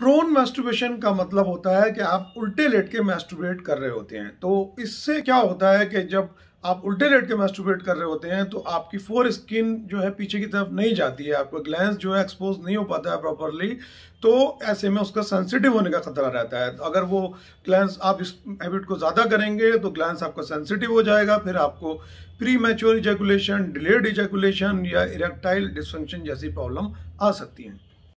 prone मैस्टुबेशन का मतलब होता है कि आप उल्टे लेट के मैस्टुबेट कर रहे होते हैं तो इससे क्या होता है कि जब आप उल्टे लेट के मैस्टुबेट कर रहे होते हैं तो आपकी फोर स्किन जो है पीछे की तरफ नहीं जाती है आपका ग्लैंस जो है एक्सपोज नहीं हो पाता है प्रॉपरली तो ऐसे में उसका सेंसिटिव होने का खतरा रहता है तो अगर वो ग्लैंस आप इस हैबिट को ज़्यादा करेंगे तो ग्लैंस आपका सेंसिटिव हो जाएगा फिर आपको premature ejaculation delayed ejaculation या इरेक्टाइल डिसफंक्शन जैसी प्रॉब्लम आ सकती हैं